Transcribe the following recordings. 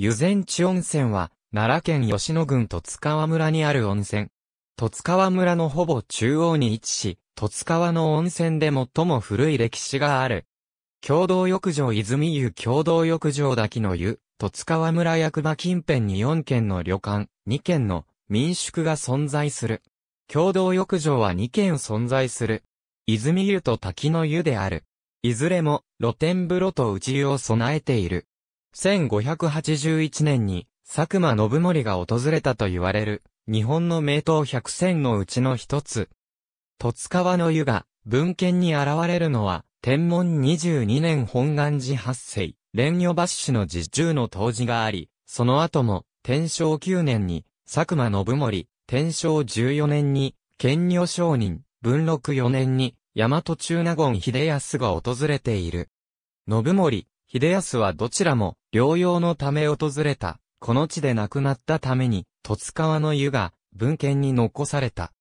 湯前地温泉は、奈良県吉野郡戸津川村にある温泉。戸津川村のほぼ中央に位置し、戸津川の温泉で最も古い歴史がある。共同浴場泉湯共同浴場滝の湯、戸津川村役場近辺に4軒の旅館、2軒の民宿が存在する。共同浴場は2軒存在する。泉湯と滝の湯である。いずれも露天風呂と内湯を備えている。1581年に、佐久間信盛が訪れたと言われる、日本の名刀百選のうちの一つ。十津川の湯が、文献に現れるのは、天文22年本願寺発生、蓮女橋氏の自中の当時があり、その後も、天正9年に、佐久間信盛、天正14年に、県女商人、文禄4年に、大和中納言秀康が訪れている。信盛、秀康はどちらも療養のため訪れた。この地で亡くなったために、戸津川の湯が文献に残された。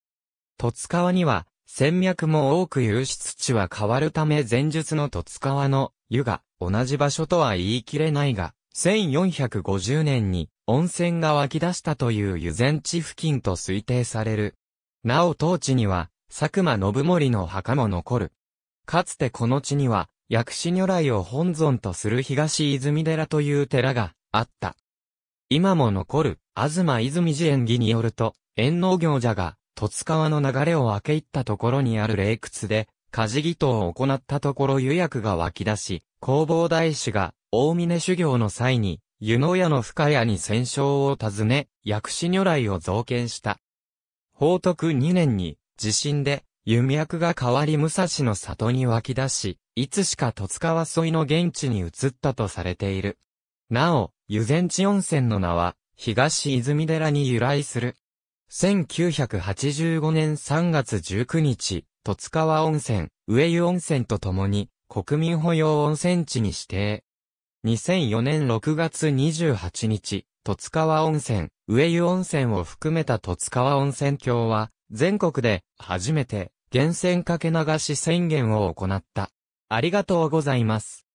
戸津川には、戦脈も多く有出地は変わるため前述の戸津川の湯が同じ場所とは言い切れないが、1450年に温泉が湧き出したという湯前地付近と推定される。なお当地には、佐久間信盛の墓も残る。かつてこの地には、薬師如来を本尊とする東泉寺という寺があった。今も残る、東泉寺演技によると、縁の行者が、十津川の流れを分け入ったところにある霊窟で、火事儀頭を行ったところ湯薬が湧き出し、弘法大師が、大峰修行の際に、湯の屋の深谷に戦勝を訪ね、薬師如来を造建した。宝徳2年に、地震で、弓薬が変わり武蔵の里に湧き出し、いつしか戸塚川沿いの現地に移ったとされている。なお、湯前地温泉の名は、東泉寺に由来する。1985年3月19日、戸塚川温泉、上湯温泉とともに、国民保養温泉地に指定。2004年6月28日、戸塚川温泉、上湯温泉を含めた戸塚川温泉郷は、全国で初めて源泉かけ流し宣言を行った。ありがとうございます。